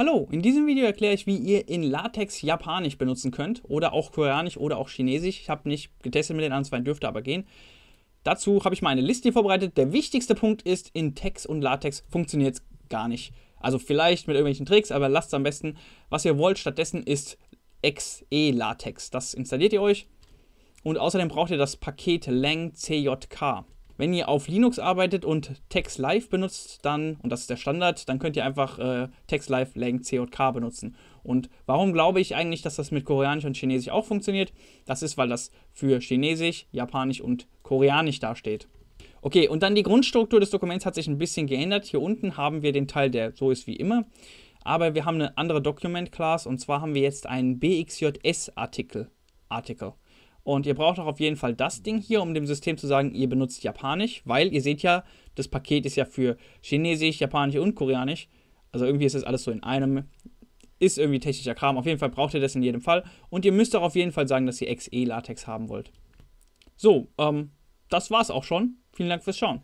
Hallo, in diesem Video erkläre ich, wie ihr in LaTeX Japanisch benutzen könnt oder auch Koreanisch oder auch Chinesisch. Ich habe nicht getestet mit den anderen zwei, dürfte aber gehen. Dazu habe ich mal eine Liste hier vorbereitet. Der wichtigste Punkt ist, in Text und LaTeX funktioniert es gar nicht. Also vielleicht mit irgendwelchen Tricks, aber lasst es am besten. Was ihr wollt stattdessen ist XE-LaTeX. Das installiert ihr euch. Und außerdem braucht ihr das Paket lang CJK. Wenn ihr auf Linux arbeitet und Text Live benutzt, dann, und das ist der Standard, dann könnt ihr einfach äh, Live lang CJK benutzen. Und warum glaube ich eigentlich, dass das mit Koreanisch und Chinesisch auch funktioniert? Das ist, weil das für Chinesisch, Japanisch und Koreanisch dasteht. Okay, und dann die Grundstruktur des Dokuments hat sich ein bisschen geändert. Hier unten haben wir den Teil, der so ist wie immer. Aber wir haben eine andere Document-Class und zwar haben wir jetzt einen BXJS-Artikel. Artikel. Artikel. Und ihr braucht auch auf jeden Fall das Ding hier, um dem System zu sagen, ihr benutzt Japanisch, weil ihr seht ja, das Paket ist ja für Chinesisch, Japanisch und Koreanisch. Also irgendwie ist das alles so in einem. Ist irgendwie technischer Kram. Auf jeden Fall braucht ihr das in jedem Fall. Und ihr müsst auch auf jeden Fall sagen, dass ihr XE-Latex haben wollt. So, ähm, das war's auch schon. Vielen Dank fürs Schauen.